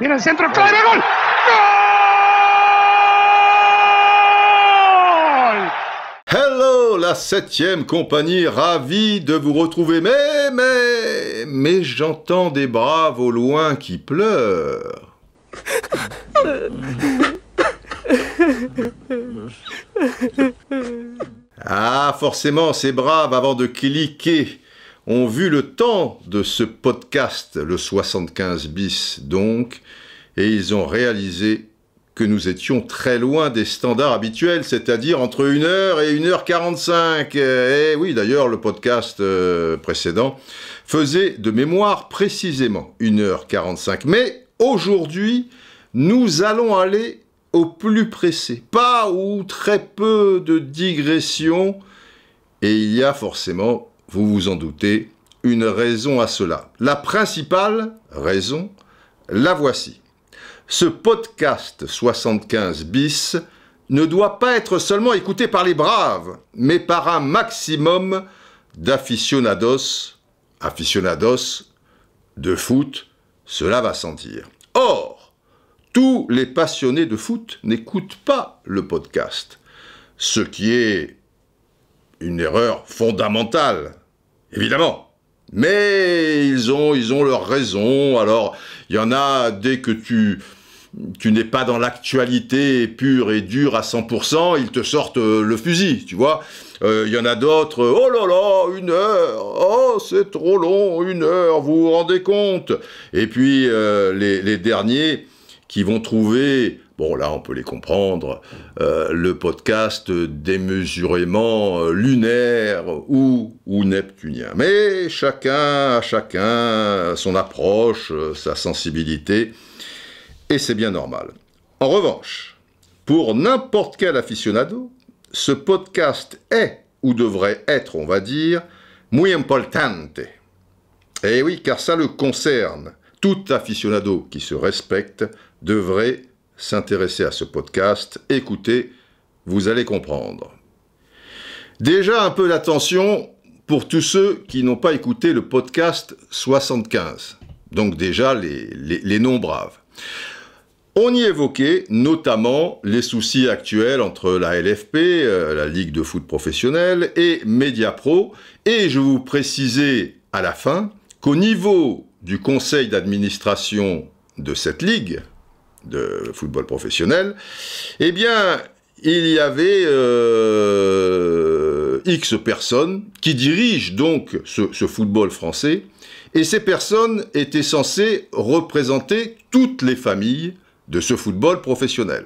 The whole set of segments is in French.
Hello, la septième compagnie, ravi de vous retrouver. Mais, mais, mais j'entends des braves au loin qui pleurent. Ah, forcément, ces braves, avant de cliquer ont vu le temps de ce podcast, le 75 bis donc, et ils ont réalisé que nous étions très loin des standards habituels, c'est-à-dire entre 1h et 1h45. Et eh oui, d'ailleurs, le podcast euh, précédent faisait de mémoire précisément 1h45. Mais aujourd'hui, nous allons aller au plus pressé, pas ou très peu de digressions, et il y a forcément vous vous en doutez, une raison à cela. La principale raison, la voici. Ce podcast 75 bis ne doit pas être seulement écouté par les braves, mais par un maximum d'aficionados, aficionados de foot, cela va sentir. Or, tous les passionnés de foot n'écoutent pas le podcast, ce qui est une erreur fondamentale, évidemment. Mais ils ont, ils ont leur raison. Alors, il y en a dès que tu, tu n'es pas dans l'actualité pure et dure à 100%, ils te sortent euh, le fusil, tu vois. Euh, il y en a d'autres, oh là là, une heure, oh c'est trop long, une heure, vous vous rendez compte Et puis euh, les, derniers qui vont trouver Bon, là, on peut les comprendre. Euh, le podcast démesurément euh, lunaire ou, ou neptunien. Mais chacun a chacun son approche, sa sensibilité, et c'est bien normal. En revanche, pour n'importe quel aficionado, ce podcast est, ou devrait être, on va dire, muy importante. Eh oui, car ça le concerne. Tout aficionado qui se respecte devrait s'intéresser à ce podcast, écoutez, vous allez comprendre. Déjà un peu d'attention pour tous ceux qui n'ont pas écouté le podcast 75, donc déjà les, noms braves. On y évoquait notamment les soucis actuels entre la LFP, euh, la Ligue de foot Professionnel, et Pro. et je vous précisais à la fin qu'au niveau du conseil d'administration de cette ligue, de football professionnel, eh bien, il y avait euh, X personnes qui dirigent donc ce, ce, football français, et ces personnes étaient censées représenter toutes les familles de ce football professionnel.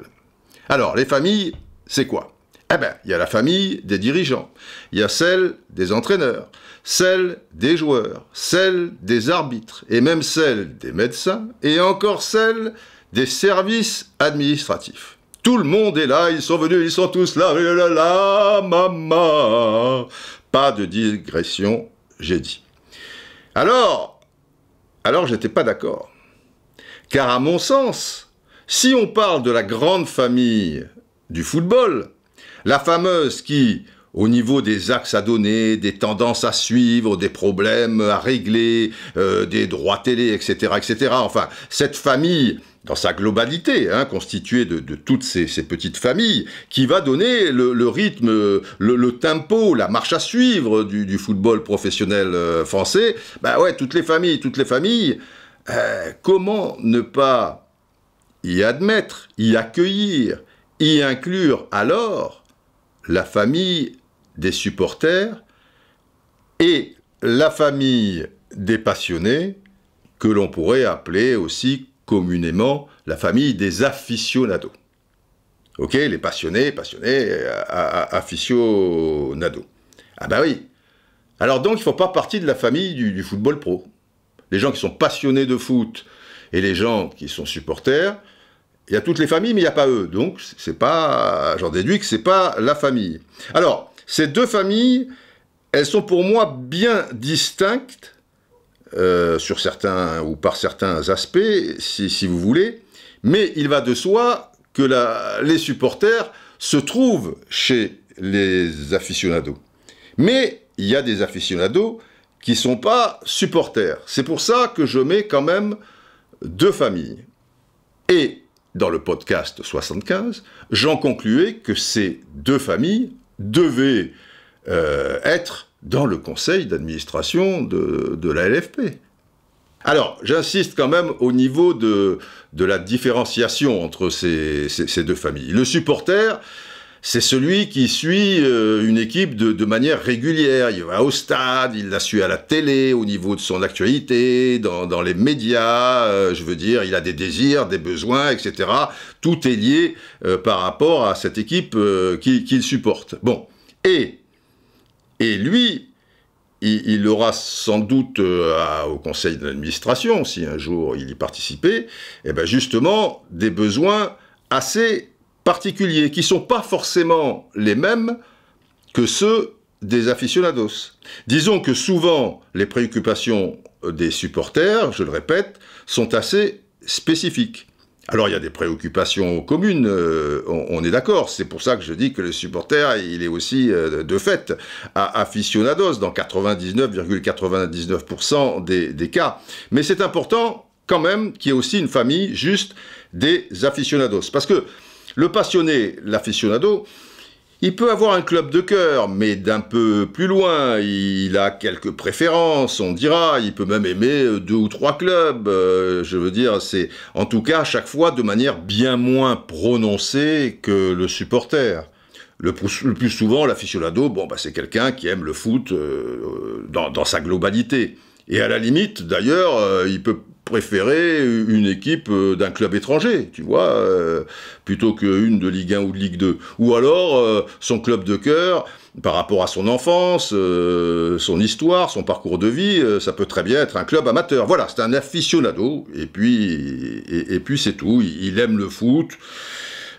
Alors, les familles, c'est quoi Eh bien, il y a la famille des dirigeants, il y a celle des entraîneurs, celle des joueurs, celle des arbitres, et même celle des médecins, et encore celle des services administratifs. Tout le monde est là, ils sont venus, ils sont tous là, la, la, maman. Pas de digression, j'ai dit. Alors, alors j'étais pas d'accord. Car à mon sens, si on parle de la grande famille du football, la fameuse qui, au niveau des axes à donner, des tendances à suivre, des problèmes à régler, euh, des droits télé, etc., etc., enfin, cette famille dans sa globalité, hein, constituée de, toutes ces, petites familles, qui va donner le, rythme, le, tempo, la marche à suivre du, football professionnel euh, français. Ben ouais, toutes les familles, toutes les familles. Euh, comment ne pas y admettre, y accueillir, y inclure alors la famille des supporters et la famille des passionnés que l'on pourrait appeler aussi communément la famille des aficionados. Ok, les passionnés, passionnés, euh, aficionados. Ah ben oui. Alors donc, ils ne font pas partie de la famille du, football pro. Les gens qui sont passionnés de foot et les gens qui sont supporters, il y a toutes les familles, mais il n'y a pas eux. Donc, c'est pas, j'en déduis que c'est pas la famille. Alors, ces deux familles, elles sont pour moi bien distinctes euh, sur certains ou par certains aspects, si, vous voulez, mais il va de soi que les supporters se trouvent chez les aficionados. Mais il y a des aficionados qui ne sont pas supporters. C'est pour ça que je mets quand même deux familles. Et dans le podcast 75, j'en concluais que ces deux familles devaient euh, être dans le conseil d'administration de, la LFP. Alors, j'insiste quand même au niveau de, de la différenciation entre ces, ces, deux familles. Le supporter, c'est celui qui suit euh, une équipe de, manière régulière. Il va au stade, il la suit à la télé, au niveau de son actualité, dans, dans les médias, euh, je veux dire, il a des désirs, des besoins, etc. Tout est lié euh, par rapport à cette équipe qu'il supporte. Bon, et et lui, il, aura sans doute euh, au conseil d'administration, si un jour il y participait, et eh ben justement des besoins assez particuliers, qui ne sont pas forcément les mêmes que ceux des aficionados. Disons que souvent, les préoccupations des supporters, je le répète, sont assez spécifiques. Alors il y a des préoccupations communes, euh, on, est d'accord, c'est pour ça que je dis que le supporter, il est aussi euh, de fait à aficionados dans 99,99% des, des cas. Mais c'est important quand même qu'il y ait aussi une famille juste des aficionados. Parce que le passionné, l'aficionado, il peut avoir un club de cœur, mais d'un peu plus loin, il a quelques préférences, on dira, il peut même aimer euh, deux ou trois clubs, euh, je veux dire, c'est en tout cas à chaque fois de manière bien moins prononcée que le supporter. Le plus, souvent, l'aficionado, bon, bah, c'est quelqu'un qui aime le foot euh, dans, sa globalité. Et à la limite, d'ailleurs, il peut préférer une équipe euh, d'un club étranger, tu vois, plutôt euh, plutôt qu'une de Ligue 1 ou de Ligue 2. Ou alors euh, son club de cœur, par rapport à son enfance, son histoire, son parcours de vie, ça peut très bien être un club amateur. Voilà, c'est un aficionado, et puis, et, puis c'est tout. Il, aime le foot.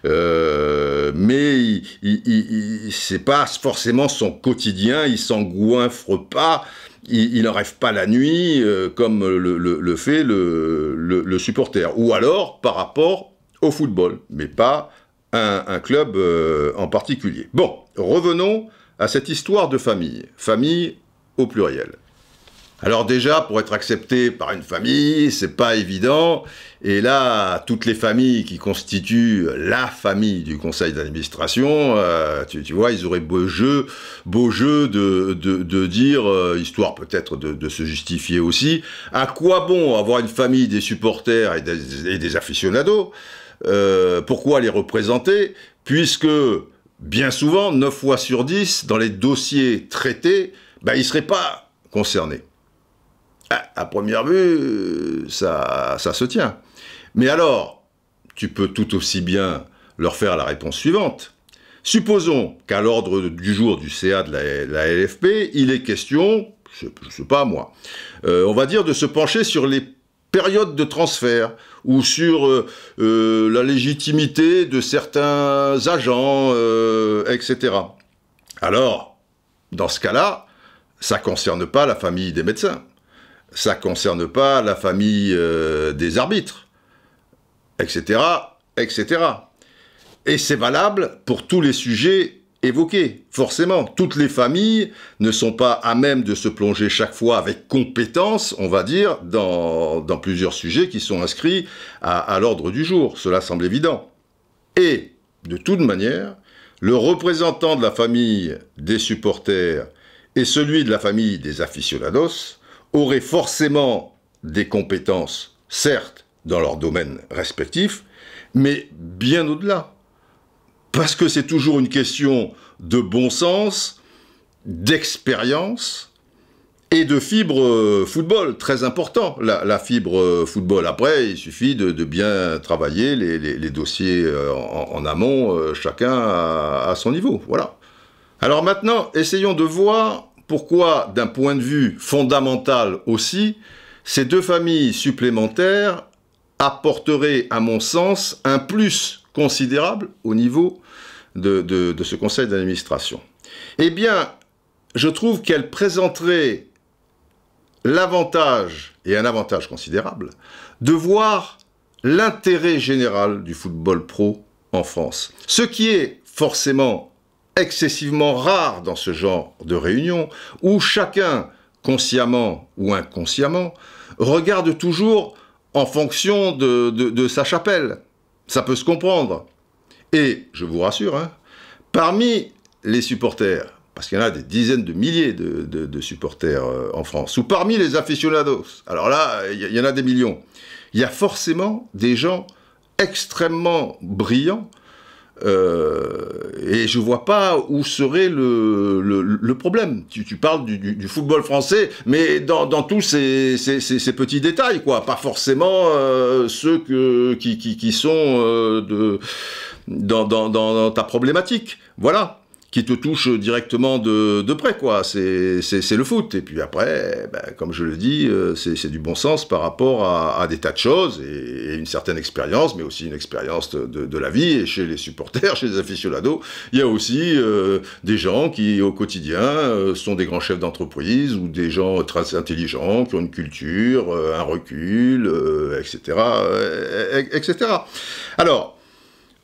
mais il, il, c'est pas forcément son quotidien, il s'engouinfre pas il, ne n'en rêve pas la nuit euh, comme le, fait le, supporter. Ou alors par rapport au football, mais pas un, club euh, en particulier. Bon, revenons à cette histoire de famille, famille au pluriel. Alors déjà, pour être accepté par une famille, c'est pas évident. Et là, toutes les familles qui constituent la famille du conseil d'administration, euh, tu, vois, ils auraient beau jeu, beau jeu de, dire, euh, histoire peut-être de, se justifier aussi, à quoi bon avoir une famille des supporters et des, aficionados euh, Pourquoi les représenter Puisque, bien souvent, 9 fois sur 10, dans les dossiers traités, ben, ils ne seraient pas concernés. Ah, à première vue, ça, se tient. Mais alors, tu peux tout aussi bien leur faire la réponse suivante. Supposons qu'à l'ordre du jour du CA de la, LFP, il est question, je ne sais pas moi, euh, on va dire de se pencher sur les périodes de transfert ou sur euh, euh, la légitimité de certains agents, etc. Alors, dans ce cas-là, ça ne concerne pas la famille des médecins ça ne concerne pas la famille euh, des arbitres, etc., etc. Et c'est valable pour tous les sujets évoqués, forcément. Toutes les familles ne sont pas à même de se plonger chaque fois avec compétence, on va dire, dans, plusieurs sujets qui sont inscrits à, à l'ordre du jour. Cela semble évident. Et, de toute manière, le représentant de la famille des supporters et celui de la famille des aficionados auraient forcément des compétences, certes, dans leur domaine respectif, mais bien au-delà. Parce que c'est toujours une question de bon sens, d'expérience et de fibre euh, football, très important, la, fibre euh, football. Après, il suffit de, bien travailler les, dossiers euh, en, amont, chacun à son niveau. Voilà. Alors maintenant, essayons de voir pourquoi, d'un point de vue fondamental aussi, ces deux familles supplémentaires apporteraient, à mon sens, un plus considérable au niveau de, ce conseil d'administration. Eh bien, je trouve qu'elles présenteraient l'avantage, et un avantage considérable, de voir l'intérêt général du football pro en France. Ce qui est forcément excessivement rare dans ce genre de réunion, où chacun, consciemment ou inconsciemment, regarde toujours en fonction de, sa chapelle. Ça peut se comprendre. Et, je vous rassure, hein, parmi les supporters, parce qu'il y en a des dizaines de milliers de, supporters euh, en France, ou parmi les aficionados, alors là, il y, en a des millions, il y a forcément des gens extrêmement brillants euh, et je vois pas où serait le, le, le problème. Tu, tu parles du, du, du, football français, mais dans, dans tous ces, ces, petits détails, quoi. Pas forcément euh, ceux que, qui, qui, qui sont euh, de, dans, dans, dans, ta problématique. Voilà qui te touche directement de, près, quoi. C'est le foot. Et puis après, ben, comme je le dis, euh, c'est du bon sens par rapport à, des tas de choses et, une certaine expérience, mais aussi une expérience de, la vie. Et chez les supporters, chez les aficionados, il y a aussi euh, des gens qui, au quotidien, euh, sont des grands chefs d'entreprise ou des gens très intelligents, qui ont une culture, un recul, etc., etc. Alors,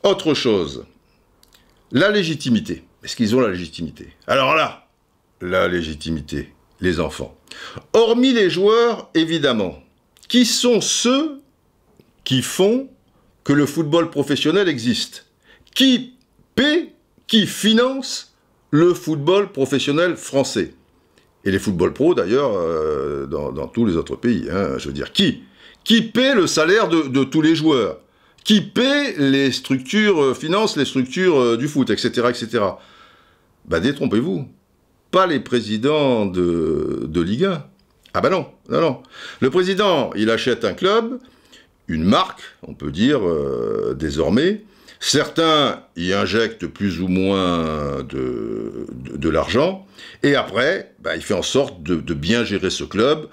autre chose, la légitimité. Est-ce qu'ils ont la légitimité Alors là, la légitimité, les enfants. Hormis les joueurs, évidemment, qui sont ceux qui font que le football professionnel existe Qui paie, qui finance le football professionnel français Et les footballs pros, d'ailleurs, euh, dans, tous les autres pays. Hein, je veux dire, qui Qui paie le salaire de tous les joueurs qui paie les structures, euh, finance les structures euh, du foot, etc. etc. Bah détrompez-vous. Pas les présidents de, de Ligue 1. Ah bah non, non, non. Le président, il achète un club, une marque, on peut dire euh, désormais, Certains y injectent plus ou moins de, l'argent, et après, bah, il fait en sorte de, bien gérer ce club.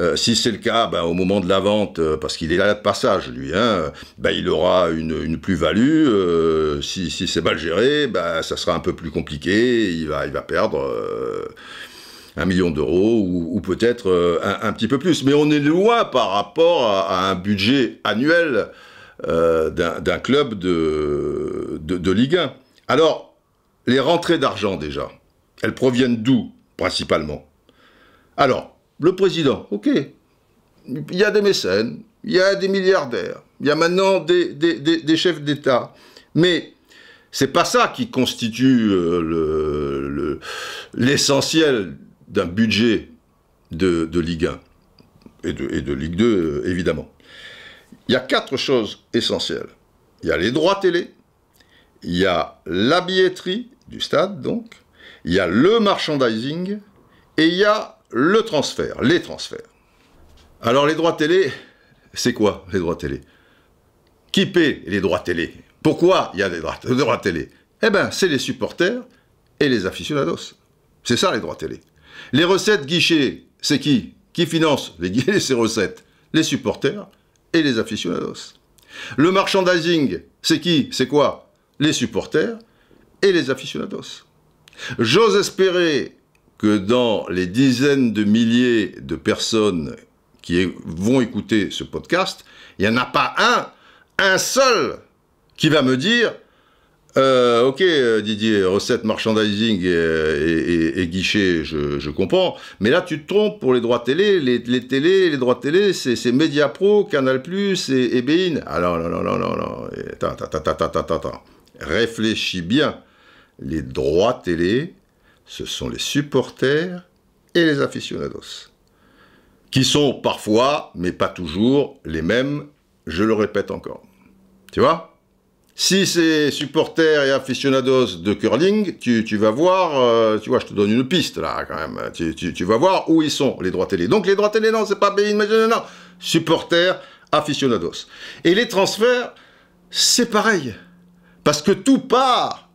Euh, si c'est le cas, bah, au moment de la vente, euh, parce qu'il est là de passage, lui, hein, bah, il aura une, plus-value. Euh, si, c'est mal géré, ça sera un peu plus compliqué, il va, perdre... un million d'euros ou, peut-être un, petit peu plus. Mais on est loin par rapport à un budget annuel euh, d'un club de, de, Ligue 1. Alors, les rentrées d'argent déjà, elles proviennent d'où principalement Alors, le président, ok, il y a des mécènes, il y a des milliardaires, il y a maintenant des, chefs d'État, mais c'est pas ça qui constitue euh, l'essentiel d'un budget de, de, Ligue 1 et de, et de Ligue 2, euh, évidemment il y a quatre choses essentielles. Il y a les droits télé, il y a la billetterie du stade, donc, il y a le merchandising et il y a le transfert, les transferts. Alors les droits télé, c'est quoi les droits télé Qui paie les droits télé Pourquoi il y a des droits, télé Eh bien, c'est les supporters et les aficionados. C'est ça les droits télé. Les recettes guichets, c'est qui Qui finance les, ces recettes Les supporters et les aficionados. Le merchandising, c'est qui C'est quoi Les supporters et les aficionados. J'ose espérer que dans les dizaines de milliers de personnes qui vont écouter ce podcast, il n'y en a pas un, un seul, qui va me dire euh, ok, euh, Didier, recette merchandising et, guichet, je, comprends. Mais là, tu te trompes pour les droits télé. Les, les les droits télé, c'est Media Pro, Canal Plus et, et Bein. Alors, ah non, non, non, non, non. Attends, attends, attends, attends, attends. Réfléchis bien. Les droits télé, ce sont les supporters et les aficionados, qui sont parfois, mais pas toujours, les mêmes. Je le répète encore. Tu vois si c'est supporter et aficionados de curling, tu, tu vas voir, euh, tu vois, je te donne une piste là quand même, tu, tu, vas voir où ils sont les droits télé. Donc les droits télé, non, c'est pas Bein, non, supporter, aficionados. Et les transferts, c'est pareil, parce que tout part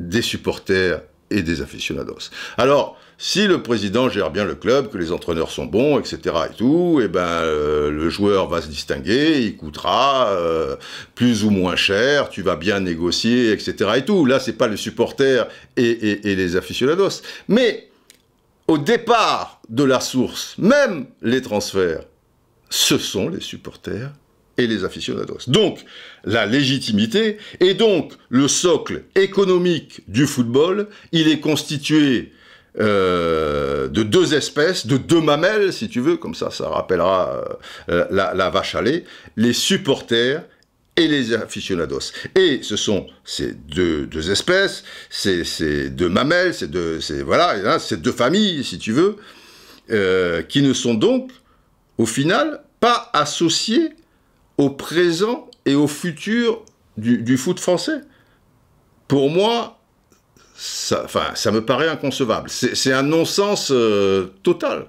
des supporters et des aficionados. Alors, si le président gère bien le club, que les entraîneurs sont bons, etc. et tout, et eh ben euh, le joueur va se distinguer, il coûtera euh, plus ou moins cher, tu vas bien négocier, etc. et tout. Là, c'est pas les supporters et les aficionados. Mais au départ de la source, même les transferts, ce sont les supporters et les aficionados. Donc, la légitimité et donc le socle économique du football, il est constitué euh, de deux espèces, de deux mamelles, si tu veux, comme ça, ça rappellera euh, euh, la, vache à lait, les supporters et les aficionados. Et ce sont ces deux, espèces, ces, deux mamelles, ces deux, voilà, ces deux familles, si tu veux, qui ne sont donc, au final, pas associées au présent et au futur du, foot français. Pour moi, ça, me paraît inconcevable. C'est un non-sens euh, total.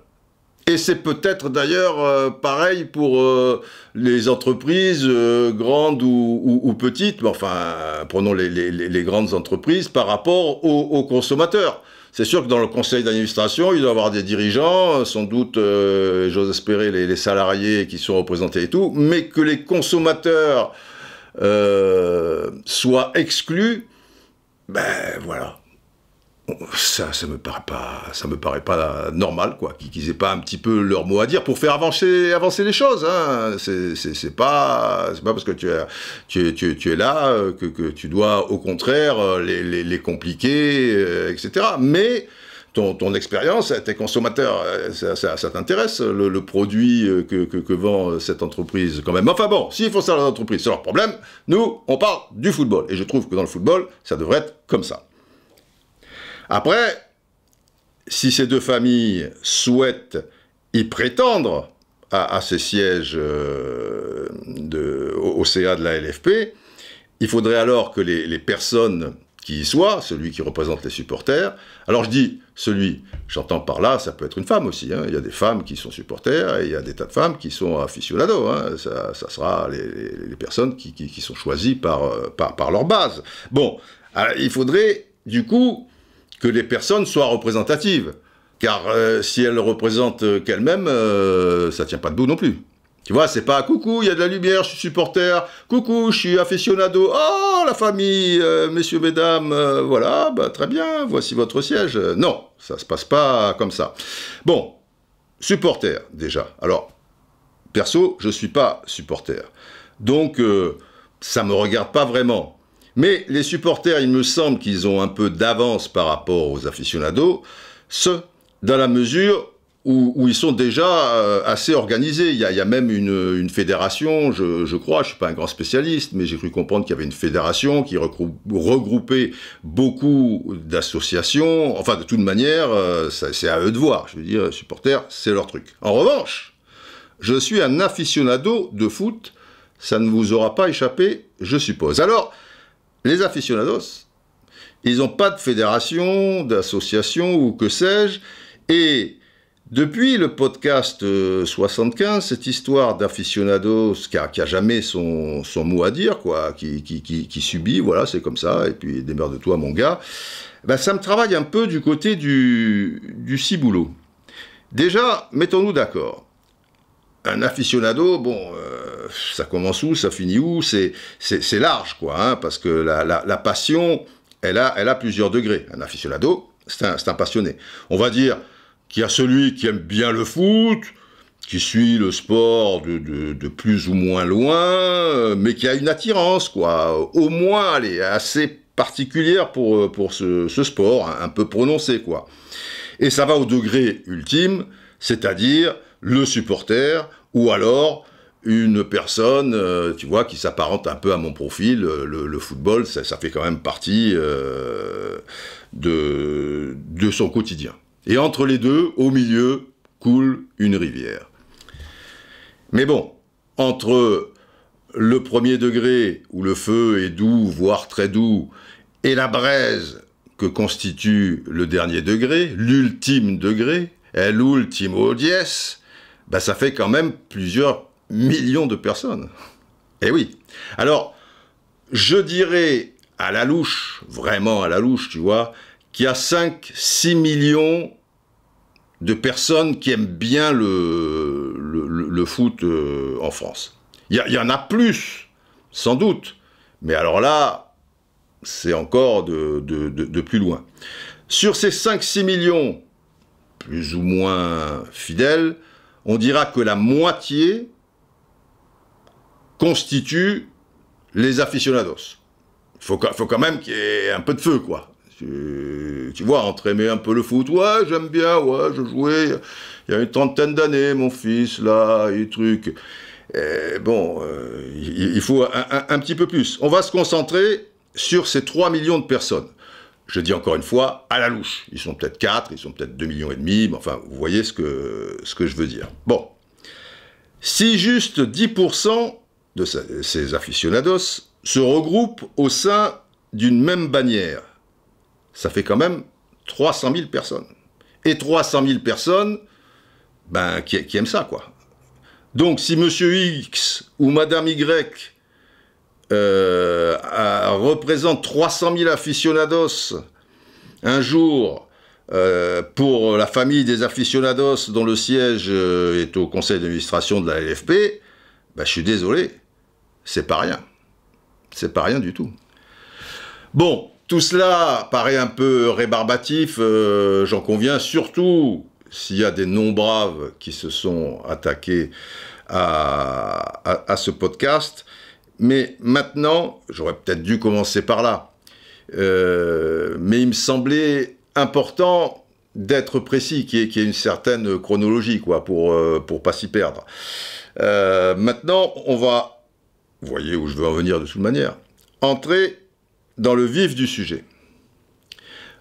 Et c'est peut-être d'ailleurs euh, pareil pour euh, les entreprises grandes ou, petites, mais enfin prenons les, grandes entreprises par rapport aux consommateurs. C'est sûr que dans le conseil d'administration, il doit y avoir des dirigeants, sans doute, euh, j'ose espérer, les, salariés qui sont représentés et tout, mais que les consommateurs euh, soient exclus, ben voilà ça, ça me paraît pas, ça me paraît pas normal, quoi, qu'ils aient pas un petit peu leur mot à dire pour faire avancer, les choses. Hein. C'est pas, c'est pas parce que tu es, tu là euh, que, tu dois, au contraire, euh, les, compliquer, euh, etc. Mais ton, expérience, tes consommateurs, ça, t'intéresse, le, produit que, que, vend cette entreprise quand même. Enfin bon, s'ils font ça dans l'entreprise, c'est leur problème. Nous, on parle du football. Et je trouve que dans le football, ça devrait être comme ça. Après, si ces deux familles souhaitent y prétendre à, ces sièges euh, de, au, CA de la LFP, il faudrait alors que les, personnes qui y soient, celui qui représente les supporters. Alors je dis celui, j'entends par là, ça peut être une femme aussi. Hein. Il y a des femmes qui sont supporters et il y a des tas de femmes qui sont aficionados. Hein. Ça, ça, sera les, personnes qui, sont choisies euh, par, par, leur base. Bon, euh, il faudrait du coup que les personnes soient représentatives. Car euh, si elles représentent euh, qu'elles-mêmes, ça euh, ça tient pas debout non plus. Tu vois, c'est pas coucou, il y a de la lumière, je suis supporter, coucou, je suis aficionado, oh la famille, messieurs, mesdames, voilà, bah, très bien, voici votre siège. non, ça se passe pas comme ça. Bon, supporter déjà. Alors, perso, je suis pas supporter. Donc, ça me regarde pas vraiment. Mais les supporters, il me semble qu'ils ont un peu d'avance par rapport aux aficionados, ce, dans la mesure où, ils sont déjà euh, assez organisés. Il y a, même une, fédération, je, crois, je suis pas un grand spécialiste, mais j'ai cru comprendre qu'il y avait une fédération qui regroupait beaucoup d'associations. Enfin, de toute manière, euh, c'est à eux de voir. Je veux dire, supporters, c'est leur truc. En revanche, je suis un aficionado de foot, ça ne vous aura pas échappé, je suppose. Alors, les aficionados. Ils n'ont pas de fédération, d'association ou que sais-je. Et depuis le podcast 75, euh, cette histoire d'aficionados qui n'a jamais son, son, mot à dire, quoi, qui, qui, qui subit, voilà, c'est comme ça, et puis démerde de toi, mon gars, ben, ça me travaille un peu du côté du, du ciboulot. Déjà, mettons-nous d'accord. Un aficionado, bon, euh, ça commence où, ça finit où, c'est large, quoi, hein, parce que la, passion, elle a, elle a plusieurs degrés. Un aficionado, c'est un, passionné. On va dire qu'il y a celui qui aime bien le foot, qui suit le sport de, plus ou moins loin, euh, mais qui a une attirance, quoi, au moins, elle est assez particulière pour, euh, ce, sport, un peu prononcé, quoi. Et ça va au degré ultime, c'est-à-dire le supporter, ou alors une personne, euh, tu vois, qui s'apparente un peu à mon profil. Euh, le, football, ça, fait quand même partie euh, de, son quotidien. Et entre les deux, au milieu, coule une rivière. Mais bon, entre le premier degré, où le feu est doux, voire très doux, et la braise que constitue le dernier degré, l'ultime degré, l'ultimo dies, ben ça fait quand même plusieurs millions de personnes. Eh oui. Alors, je dirais à la louche, vraiment à la louche, tu vois, qu'il y a 5-6 millions de personnes qui aiment bien le, le, foot euh, en France. Il y, en a plus, sans doute. Mais alors là, c'est encore de, de plus loin. Sur ces 5-6 millions, plus ou moins fidèles, on dira que la moitié constituent les aficionados. Faut, faut quand même qu'il y ait un peu de feu, quoi. Tu, vois, entre un peu le foot, ouais, j'aime bien, ouais, je jouais il y a une trentaine d'années, mon fils, là, et truc. bon, euh, il, faut un, petit peu plus. On va se concentrer sur ces 3 millions de personnes je dis encore une fois, à la louche. Ils sont peut-être 4, ils sont peut-être 2 millions et demi, mais enfin, vous voyez ce que, ce que je veux dire. Bon. Si juste 10% de ces aficionados se regroupent au sein d'une même bannière. Ça fait quand même 300 000 personnes. Et 300 000 personnes ben, qui, aiment ça, quoi. Donc si Monsieur X ou Madame Y représentent euh, représente 300 000 aficionados un jour euh, pour la famille des aficionados dont le siège euh, est au conseil d'administration de la LFP, ben, je suis désolé, c'est pas rien. C'est pas rien du tout. Bon, tout cela paraît un peu rébarbatif, euh, j'en conviens, surtout s'il y a des non-braves qui se sont attaqués à, ce podcast. Mais maintenant, j'aurais peut-être dû commencer par là, euh, mais il me semblait important d'être précis, qu'il y, ait une certaine chronologie, quoi, pour ne euh, pas s'y perdre. maintenant, on va vous voyez où je veux en venir de toute manière. Entrer dans le vif du sujet.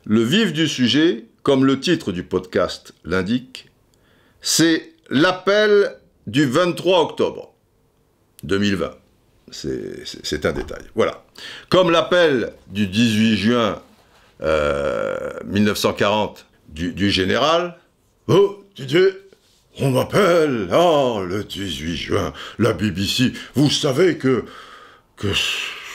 Le vif du sujet, comme le titre du podcast l'indique, c'est l'appel du 23 octobre 2020. C'est un détail. Voilà. Comme l'appel du 18 juin 1940 euh, du, général, oh, Dieu, on m'appelle, ah, le 18 juin, la BBC, vous savez que... que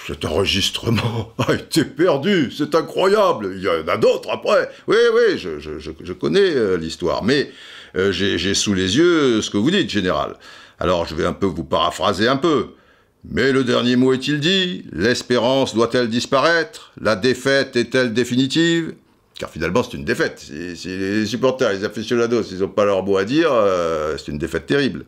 cet enregistrement a été perdu, c'est incroyable, il y en a d'autres après. Oui, oui, je, connais euh, l'histoire, mais euh, j'ai sous les yeux ce que vous dites, général. Alors je vais un peu vous paraphraser un peu. Mais le dernier mot est-il dit L'espérance doit-elle disparaître La défaite est-elle définitive car finalement, c'est une défaite. Si, les supporters, les aficionados, ils n'ont pas leur mot à dire, euh, c'est une défaite terrible.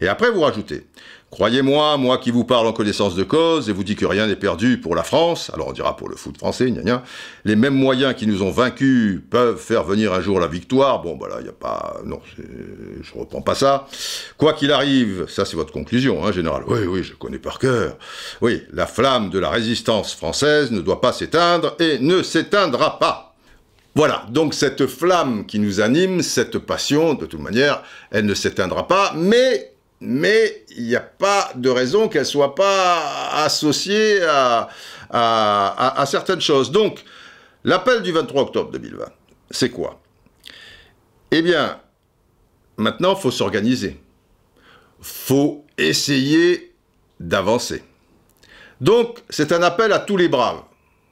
Et après, vous rajoutez. Croyez-moi, moi qui vous parle en connaissance de cause et vous dis que rien n'est perdu pour la France, alors on dira pour le foot français, gna gna, les mêmes moyens qui nous ont vaincus peuvent faire venir un jour la victoire. Bon, voilà, bah là, il n'y a pas. Non, je reprends pas ça. Quoi qu'il arrive, ça c'est votre conclusion, hein, général. Oui, oui, je connais par cœur. Oui, la flamme de la résistance française ne doit pas s'éteindre et ne s'éteindra pas. Voilà, donc cette flamme qui nous anime, cette passion, de toute manière, elle ne s'éteindra pas, mais mais il n'y a pas de raison qu'elle ne soit pas associée à, certaines choses. Donc, l'appel du 23 octobre 2020, c'est quoi Eh bien, maintenant, il faut s'organiser. faut essayer d'avancer. Donc, c'est un appel à tous les braves.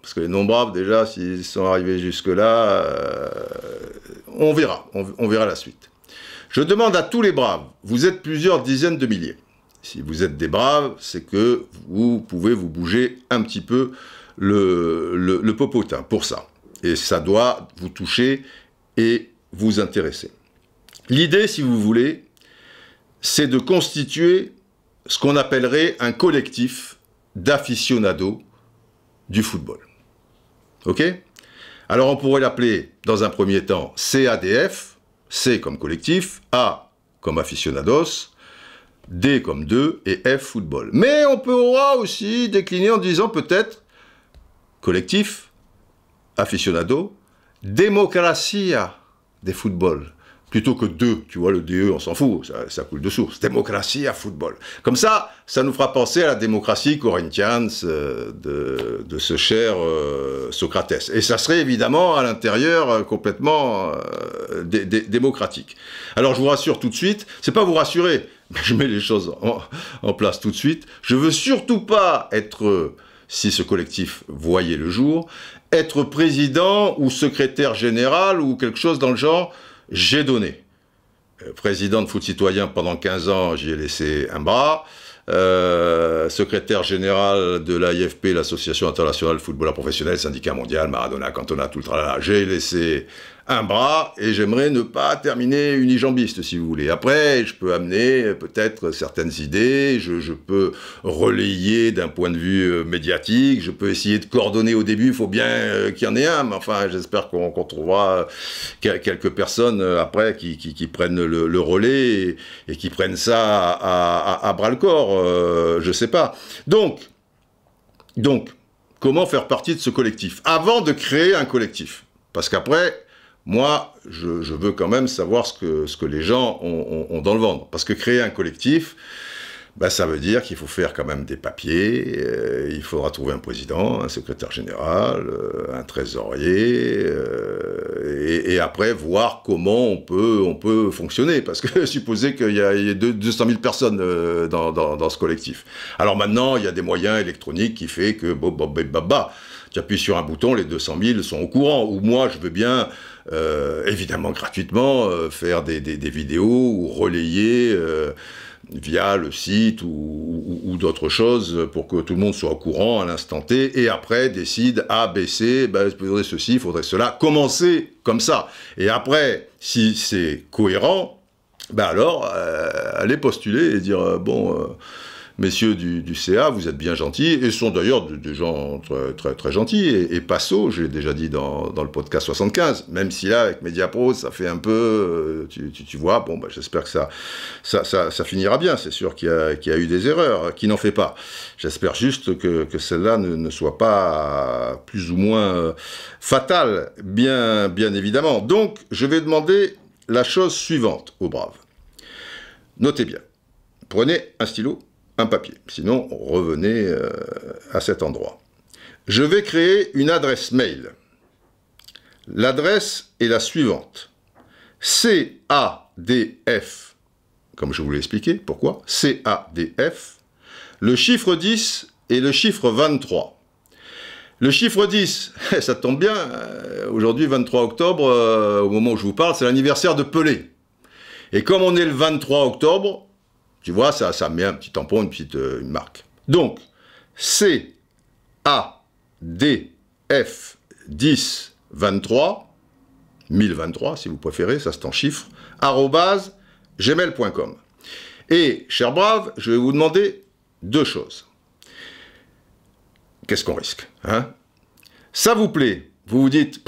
Parce que les non-braves, déjà, s'ils sont arrivés jusque-là, euh, on verra, on, verra la suite. Je demande à tous les braves, vous êtes plusieurs dizaines de milliers. Si vous êtes des braves, c'est que vous pouvez vous bouger un petit peu le, le, popotin pour ça. Et ça doit vous toucher et vous intéresser. L'idée, si vous voulez, c'est de constituer ce qu'on appellerait un collectif d'aficionados du football. OK Alors on pourrait l'appeler, dans un premier temps, CADF, C comme collectif, A comme aficionados, D comme 2 et F football. Mais on pourra aussi décliner en disant peut-être collectif, aficionado, démocracia des football plutôt que deux. Tu vois, le DE, on s'en fout, ça, coule de source. Démocratie à football. Comme ça, ça nous fera penser à la démocratie corinthians euh, de, ce cher euh, Socrates. Et ça serait évidemment à l'intérieur euh, complètement démocratique. Alors je vous rassure tout de suite, c'est pas vous rassurer, je mets les choses en, en, place tout de suite. Je veux surtout pas être si ce collectif voyait le jour, être président ou secrétaire général ou quelque chose dans le genre j'ai donné. Euh, président de foot citoyen pendant 15 ans, j'y ai laissé un bras. Euh, secrétaire général de l'AIFP, l'Association internationale de footballeurs Professionnels, syndicat mondial, Maradona, Cantona, tout le tralala. J'ai laissé un bras et j'aimerais ne pas terminer unijambiste si vous voulez. Après, je peux amener euh, peut-être certaines idées, je, peux relayer d'un point de vue euh, médiatique, je peux essayer de coordonner au début, il faut bien euh, qu'il y en ait un, mais enfin j'espère qu'on trouvera quelques personnes après qui, prennent le, relais et, qui prennent ça à, à bras le corps, je sais pas. Donc, donc, comment faire partie de ce collectif Avant de créer un collectif. Parce qu'après, moi, je, veux quand même savoir ce que, ce que les gens ont, dans le ventre. Parce que créer un collectif, bah, ça veut dire qu'il faut faire quand même des papiers, euh, il faudra trouver un président, un secrétaire général, euh, un trésorier, euh, et, après voir comment on peut, on peut fonctionner, parce que supposer qu'il y a, 200 000 personnes dans, dans, ce collectif. Alors maintenant, il y a des moyens électroniques qui fait que, bob ben, baba, bah, tu appuies sur un bouton, les 200 000 sont au courant, ou moi, je veux bien euh, évidemment gratuitement, euh, faire des, vidéos ou relayer euh, via le site ou, d'autres choses pour que tout le monde soit au courant à l'instant T et après décide A, B, C, bah, il faudrait ceci, il faudrait cela, commencer comme ça. Et après, si c'est cohérent, ben alors, aller postuler et dire, bon messieurs du, CA, vous êtes bien gentils, et sont d'ailleurs des, de gens très, très, gentils, et, et sots, je l'ai déjà dit dans, dans, le podcast 75, même si là, avec Mediapro, ça fait un peu, euh, tu, tu, vois, bon, bah, j'espère que ça ça, ça, finira bien, c'est sûr qu'il y, a eu des erreurs, qui n'en fait pas. J'espère juste que, que celle-là ne, ne, soit pas plus ou moins euh, fatale, bien, bien évidemment. Donc, je vais demander la chose suivante aux braves. Notez bien, prenez un stylo papier. Sinon, revenez euh, à cet endroit. Je vais créer une adresse mail. L'adresse est la suivante. CADF, comme je vous l'ai expliqué, pourquoi CADF, le chiffre 10 et le chiffre 23. Le chiffre 10, ça tombe bien, euh, aujourd'hui 23 octobre, euh, au moment où je vous parle, c'est l'anniversaire de Pelé. Et comme on est le 23 octobre, tu vois, ça, ça met un petit tampon, une petite euh, marque. Donc, C, A, D, F, 10, 23, 1023 si vous préférez, ça c'est en chiffres, gmail.com. Et, cher brave, je vais vous demander deux choses. Qu'est-ce qu'on risque hein Ça vous plaît Vous vous dites,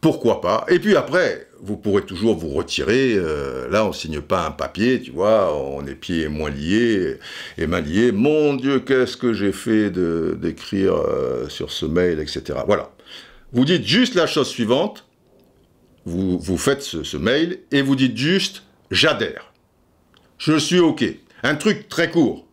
pourquoi pas Et puis après, vous pourrez toujours vous retirer. Euh, là, on signe pas un papier, tu vois, on est pieds et moins liés et mains liés. Mon Dieu, qu'est-ce que j'ai fait d'écrire euh, sur ce mail, etc. Voilà. Vous dites juste la chose suivante. Vous, vous faites ce, ce mail et vous dites juste j'adhère. Je suis OK. Un truc très court.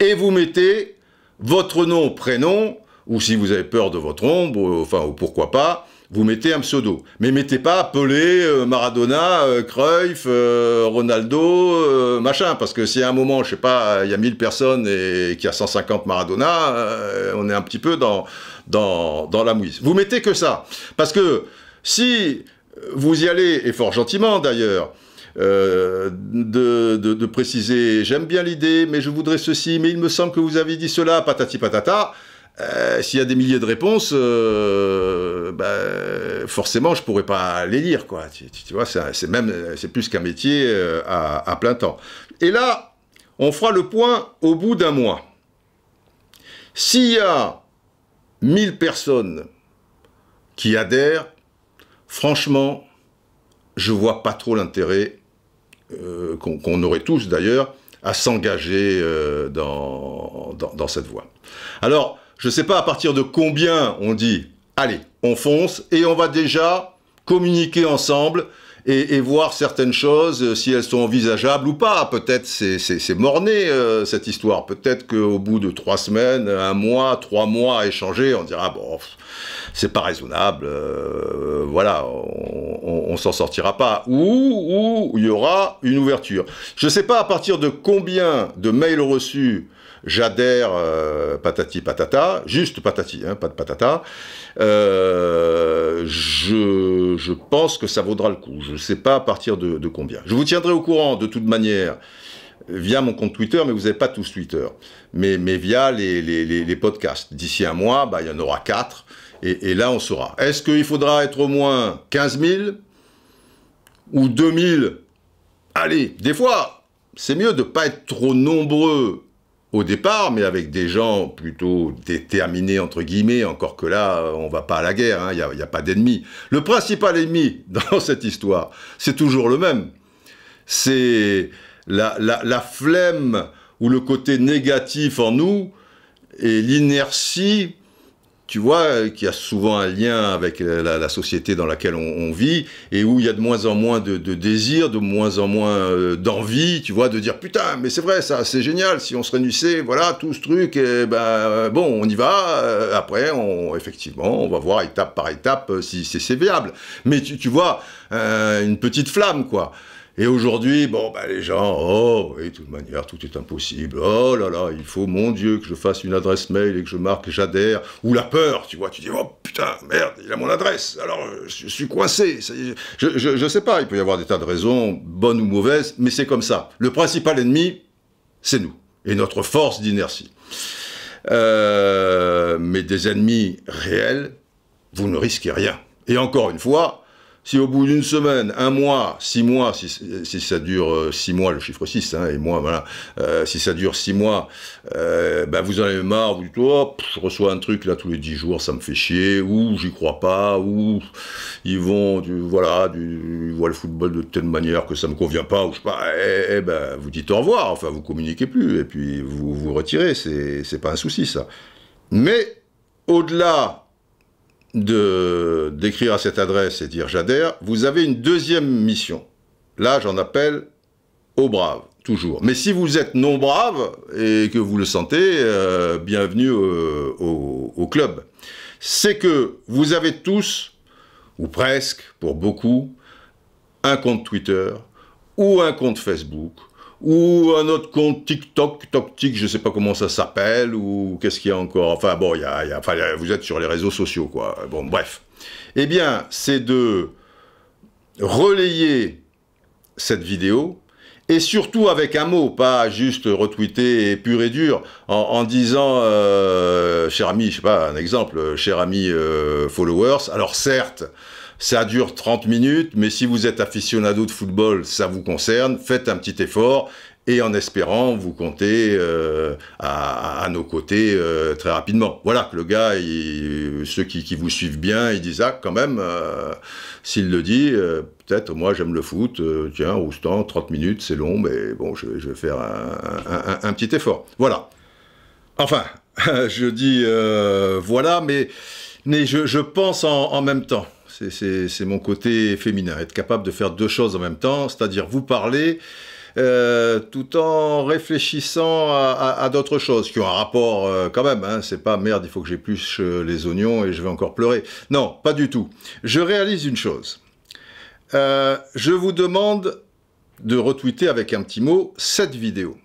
Et vous mettez votre nom, prénom, ou si vous avez peur de votre ombre, enfin, ou pourquoi pas, vous mettez un pseudo. Mais mettez pas Pelé, euh, Maradona, euh, Cruyff, euh, Ronaldo, machin, parce que si à un moment, je sais pas, il y a 1000 personnes et, qu'il y a 150 Maradona, on est un petit peu dans, dans, la mouise. Vous mettez que ça. Parce que si vous y allez, et fort gentiment d'ailleurs, de, préciser j'aime bien l'idée, mais je voudrais ceci, mais il me semble que vous avez dit cela, patati patata. Euh, s'il y a des milliers de réponses, euh, bah, forcément, je pourrais pas les lire, quoi. Tu, vois, c'est même, c'est plus qu'un métier euh, à, plein temps. Et là, on fera le point au bout d'un mois. S'il y a 1000 personnes qui adhèrent, franchement, je vois pas trop l'intérêt qu'on aurait tous d'ailleurs à s'engager dans, dans cette voie. Alors, je ne sais pas à partir de combien on dit, allez, on fonce et on va déjà communiquer ensemble et, voir certaines choses, euh, si elles sont envisageables ou pas. Peut-être c'est morné euh, cette histoire. Peut-être qu'au bout de trois semaines, un mois, trois mois à échanger, on dira, bon, c'est pas raisonnable, euh, voilà, on, on, s'en sortira pas. ou il y aura une ouverture. Je ne sais pas à partir de combien de mails reçus j'adhère, euh, patati patata, juste patati, hein, pas de patata, euh, je, pense que ça vaudra le coup. Je ne sais pas à partir de, combien. Je vous tiendrai au courant de toute manière via mon compte Twitter, mais vous n'avez pas tous Twitter, mais, mais via les, podcasts. D'ici un mois, bah, il y en aura quatre, et, et là on saura. Est-ce qu'il faudra être au moins 15 000 ou 2 000 Allez, des fois, c'est mieux de ne pas être trop nombreux au départ, mais avec des gens plutôt déterminés, entre guillemets, encore que là, euh, on va pas à la guerre, il hein, n'y a, pas d'ennemi. Le principal ennemi dans cette histoire, c'est toujours le même. C'est la, la, la, flemme ou le côté négatif en nous et l'inertie tu vois, euh, qui a souvent un lien avec euh, la, société dans laquelle on, vit, et où il y a de moins en moins de, de désir, de moins en moins euh, d'envie, tu vois, de dire putain, mais c'est vrai, ça, c'est génial, si on se réunissait, voilà, tout ce truc, ben bon, on y va, après, on, effectivement, on va voir étape par étape si, c'est viable. Mais tu, vois, une petite flamme, quoi. Et aujourd'hui, bon, bah, les gens, oh, oui, de toute manière, tout est impossible. Oh là là, il faut, mon Dieu, que je fasse une adresse mail et que je marque j'adhère. Ou la peur, tu vois, tu dis, oh putain, merde, il a mon adresse, alors je, suis coincé. Je, sais pas, il peut y avoir des tas de raisons, bonnes ou mauvaises, mais c'est comme ça. Le principal ennemi, c'est nous et notre force d'inertie. Euh, mais des ennemis réels, vous ne risquez rien. Et encore une fois, si au bout d'une semaine, un mois, six mois, si, euh, si ça dure euh, six mois, le chiffre 6, hein, et moi, voilà, euh, si ça dure six mois, euh, ben vous en avez marre, vous dites, oh, je reçois un truc là tous les dix jours, ça me fait chier, ou j'y crois pas, ou ils vont, du, voilà, du, ils voient le football de telle manière que ça me convient pas, ou je sais pas, eh, eh ben, vous dites au revoir, enfin, vous communiquez plus, et puis vous vous retirez, c'est pas un souci, ça. Mais, au-delà de d'écrire à cette adresse et dire j'adhère, vous avez une deuxième mission. Là, j'en appelle aux braves, toujours. Mais si vous êtes non brave et que vous le sentez, euh, bienvenue au club. C'est que vous avez tous, ou presque pour beaucoup, un compte Twitter ou un compte Facebook ou un autre compte TikTok, TokTik, je sais pas comment ça s'appelle, ou qu'est-ce qu'il y a encore. Enfin bon, y vous êtes sur les réseaux sociaux, quoi. Bon, bref. Eh bien, c'est de relayer cette vidéo, et surtout avec un mot, pas juste retweeter et pur et dur, en, disant, euh, cher ami, je sais pas, un exemple, cher ami euh, followers, alors certes, ça dure 30 minutes, mais si vous êtes aficionado de football, ça vous concerne. Faites un petit effort et en espérant vous comptez euh, à, nos côtés euh, très rapidement. Voilà, que le gars, ceux qui, vous suivent bien, ils disent, ah, quand même, euh, s'il le dit, peut-être, moi j'aime le foot, tiens, Roustan, 30 minutes, c'est long, mais bon, je, vais faire un, petit effort. Voilà. Enfin, je dis voilà, mais, mais je, pense en même temps. C'est mon côté féminin, être capable de faire deux choses en même temps, c'est-à-dire vous parler euh, tout en réfléchissant à, d'autres choses qui ont un rapport euh, quand même. Hein. c'est pas merde, il faut que j'épluche euh, les oignons et je vais encore pleurer. Non, pas du tout. Je réalise une chose. je vous demande de retweeter avec un petit mot cette vidéo.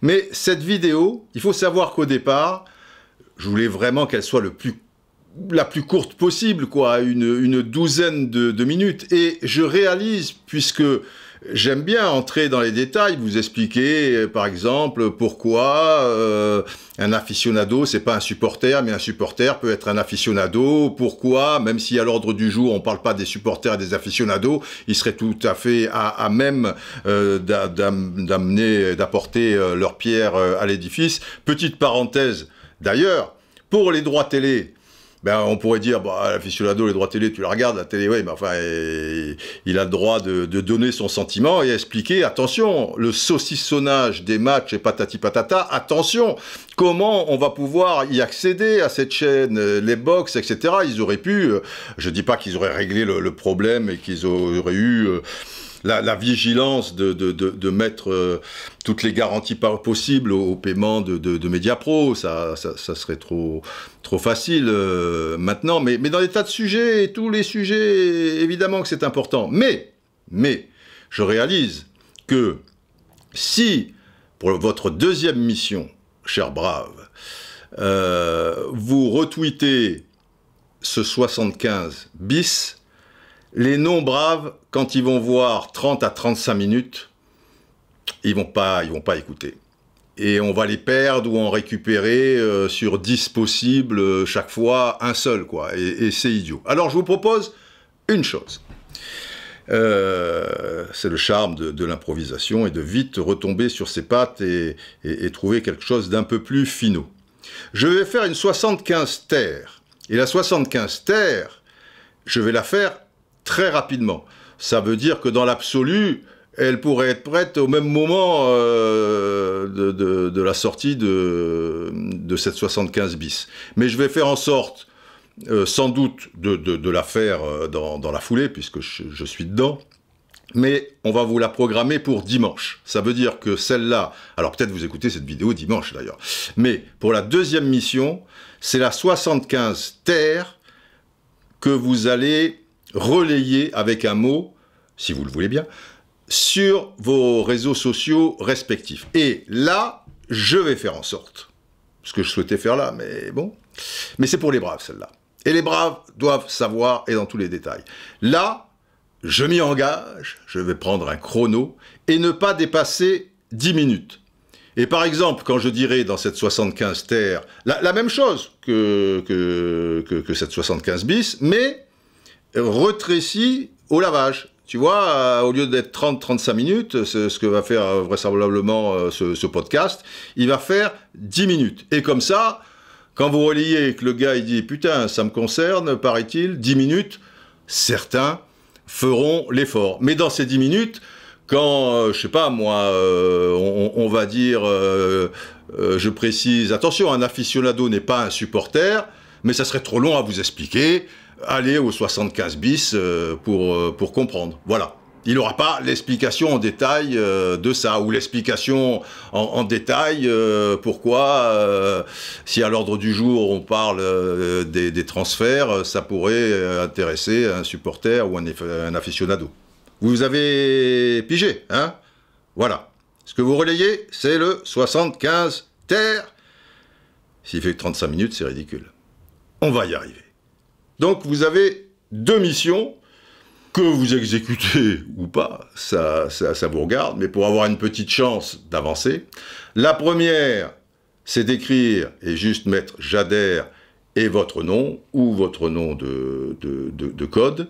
Mais cette vidéo, il faut savoir qu'au départ, je voulais vraiment qu'elle soit le plus la plus courte possible, quoi, une, une douzaine de, minutes. Et je réalise, puisque j'aime bien entrer dans les détails, vous expliquer, euh, par exemple, pourquoi euh, un aficionado, c'est pas un supporter, mais un supporter peut être un aficionado, pourquoi, même si à l'ordre du jour, on parle pas des supporters et des aficionados, il serait tout à fait à, même euh, d'amener, d'apporter leur pierre à l'édifice. Petite parenthèse, d'ailleurs, pour les droits télé, ben, on pourrait dire, bah, l'aficionado, les droits télé, tu la regardes, la télé, oui, mais enfin, il a le droit de, donner son sentiment et expliquer, attention, le saucissonnage des matchs et patati patata, attention, comment on va pouvoir y accéder à cette chaîne, les box, etc. Ils auraient pu, euh, je dis pas qu'ils auraient réglé le, problème et qu'ils auraient eu... Euh, la, vigilance de, mettre euh, toutes les garanties possibles au, paiement de, de, Mediapro. Ça, serait trop, trop facile euh, maintenant. Mais, mais dans des tas de sujets, tous les sujets, évidemment que c'est important. Mais, mais, je réalise que si, pour votre deuxième mission, cher brave, euh, vous retweetez ce 75 bis, les non-braves, quand ils vont voir 30 à 35 minutes, ils vont pas, vont pas écouter. Et on va les perdre ou en récupérer euh, sur 10 possibles, euh, chaque fois un seul, quoi. Et, c'est idiot. Alors je vous propose une chose. Euh, c'est le charme de, l'improvisation et de vite retomber sur ses pattes et, trouver quelque chose d'un peu plus finaux. Je vais faire une 75 terres. Et la 75 terres, je vais la faire très rapidement. Ça veut dire que dans l'absolu, elle pourrait être prête au même moment euh, de, la sortie de, de cette 75 bis. Mais je vais faire en sorte, euh, sans doute, de, la faire euh, dans, la foulée, puisque je, suis dedans. Mais on va vous la programmer pour dimanche. Ça veut dire que celle-là, alors peut-être vous écoutez cette vidéo dimanche d'ailleurs, mais pour la deuxième mission, c'est la 75 Terre que vous allez relayer avec un mot, si vous le voulez bien, sur vos réseaux sociaux respectifs. Et là, je vais faire en sorte, ce que je souhaitais faire là, mais bon, mais c'est pour les braves celle-là. Et les braves doivent savoir et dans tous les détails. Là, je m'y engage, je vais prendre un chrono et ne pas dépasser 10 minutes. Et par exemple, quand je dirai dans cette 75 terre la, la même chose que, que, que, que cette 75 bis, mais retrécis au lavage. Tu vois, euh, au lieu d'être 30-35 minutes, euh, c'est ce que va faire euh, vraisemblablement ce, podcast, il va faire 10 minutes. Et comme ça, quand vous reliez que le gars il dit putain, ça me concerne, paraît-il, 10 minutes, certains feront l'effort. Mais dans ces 10 minutes, quand, je sais pas moi, on, on, va dire, je précise, attention, un aficionado n'est pas un supporter, mais ça serait trop long à vous expliquer allez au 75 bis euh, pour, euh, pour comprendre. Voilà. Il n'aura pas l'explication en détail euh, de ça, ou l'explication en, détail pourquoi, si à l'ordre du jour on parle des, transferts, ça pourrait intéresser un supporter ou un, un aficionado. Vous avez pigé, hein Voilà. Ce que vous relayez, c'est le 75 terre. S'il fait 35 minutes, c'est ridicule. On va y arriver. Donc vous avez deux missions que vous exécutez ou pas, ça, vous regarde, mais pour avoir une petite chance d'avancer. La première, c'est d'écrire et juste mettre j'adhère et votre nom ou votre nom de, code.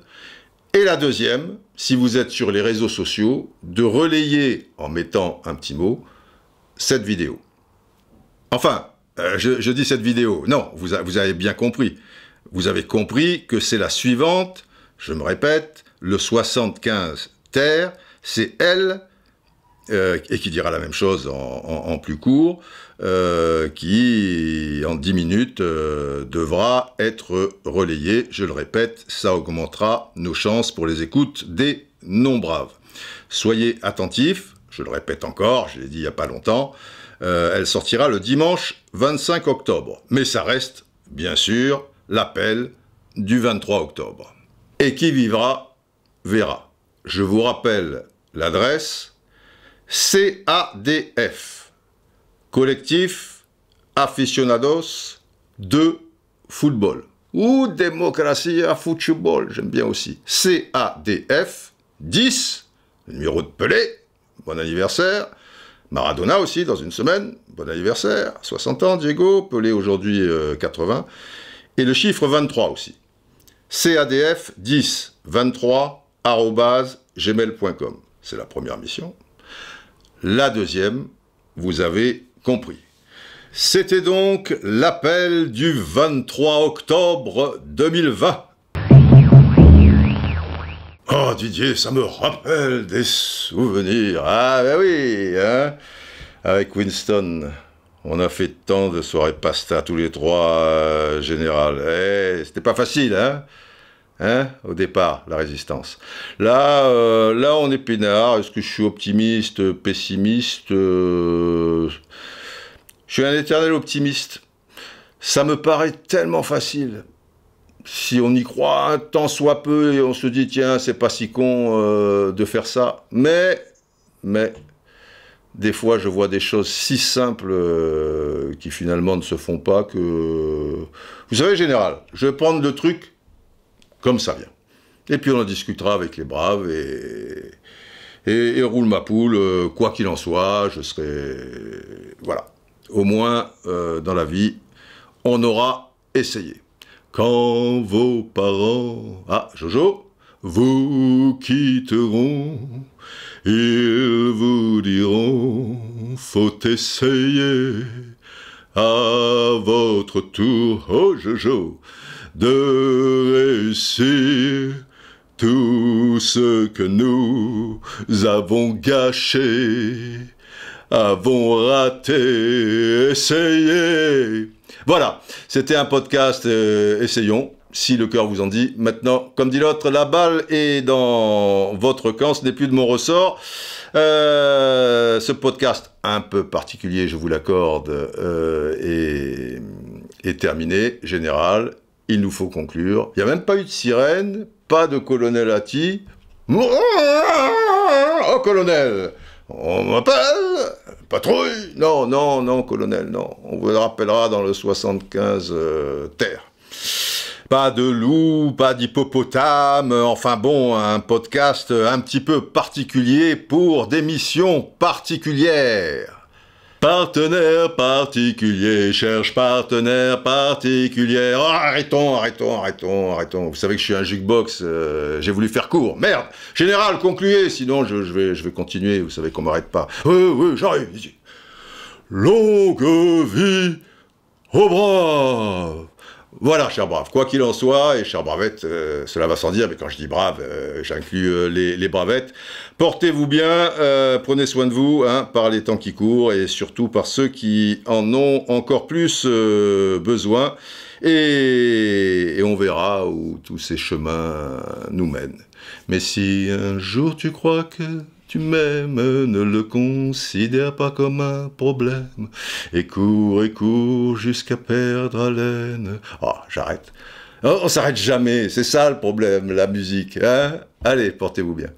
Et la deuxième, si vous êtes sur les réseaux sociaux, de relayer en mettant un petit mot cette vidéo. Enfin, euh, je, dis cette vidéo. Non, vous avez bien compris. Vous avez compris que c'est la suivante, je me répète, le 75 terre, c'est elle, euh, et qui dira la même chose en, plus court, euh, qui en 10 minutes euh, devra être relayée. Je le répète, ça augmentera nos chances pour les écoutes des non-braves. Soyez attentifs, je le répète encore, je l'ai dit il n'y a pas longtemps, elle sortira le dimanche 25 octobre. Mais ça reste, bien sûr, l'appel du 23 octobre. Et qui vivra, verra. Je vous rappelle l'adresse CADF, collectif aficionados de football. Ou démocratie à football, j'aime bien aussi. CADF 10, numéro de Pelé, bon anniversaire. Maradona aussi, dans une semaine, bon anniversaire, 60 ans Diego, Pelé aujourd'hui 80. Euh, et le chiffre 23 aussi. CADF 1023.gmail.com. gmail.com. C'est la première mission. La deuxième, vous avez compris. C'était donc l'appel du 23 octobre 2020. Oh Didier, ça me rappelle des souvenirs. Ah ben oui, hein Avec Winston. On a fait tant de soirées pasta tous les trois, euh, général. Eh, c'était pas facile, hein Hein Au départ, la résistance. Là, euh, là, on est peinard. Est-ce que je suis optimiste, pessimiste euh Je suis un éternel optimiste. Ça me paraît tellement facile. Si on y croit tant soit peu et on se dit, tiens, c'est pas si con de faire ça. Mais, mais, des fois, je vois des choses si simples euh, qui finalement ne se font pas que... Vous savez, général, je vais prendre le truc comme ça vient. Et puis on en discutera avec les braves et, et, roule ma poule, euh, quoi qu'il en soit, je serai... Voilà. Au moins, euh, dans la vie, on aura essayé. Quand vos parents... Ah, Jojo Vous quitteront ils vous diront, faut essayer à votre tour, oh Jojo, de réussir tout ce que nous avons gâché, avons raté, essayez. Voilà, c'était un podcast euh, Essayons si le cœur vous en dit. Maintenant, comme dit l'autre, la balle est dans votre camp, ce n'est plus de mon ressort. Euh, ce podcast un peu particulier, je vous l'accorde, euh, est, terminé. Général, il nous faut conclure. Il n'y a même pas eu de sirène, pas de colonel Hattie. Oh, colonel on m'appelle Patrouille Non, non, non, colonel, non. On vous le rappellera dans le 75 euh, Terre. Pas de loup, pas d'hippopotame, enfin bon, un podcast un petit peu particulier pour des missions particulières. Partenaire particulier, cherche partenaire particulière. Oh, arrêtons, arrêtons, arrêtons, arrêtons. Vous savez que je suis un jukebox, euh, j'ai voulu faire court. Merde Général, concluez, sinon je, vais, je vais continuer, vous savez qu'on m'arrête pas. Oui, oui, j'arrive, Longue vie au bras voilà, cher brave, quoi qu'il en soit, et cher bravette, euh, cela va sans dire, mais quand je dis brave, euh, j'inclus euh, les, bravettes. Portez-vous bien, prenez soin de vous, hein, par les temps qui courent, et surtout par ceux qui en ont encore plus besoin, et, on verra où tous ces chemins nous mènent. Mais si un jour tu crois que tu m'aimes, ne le considère pas comme un problème. Et cours, et cours jusqu'à perdre haleine. Ah, oh, j'arrête. on s'arrête jamais, c'est ça le problème, la musique. Hein Allez, portez-vous bien.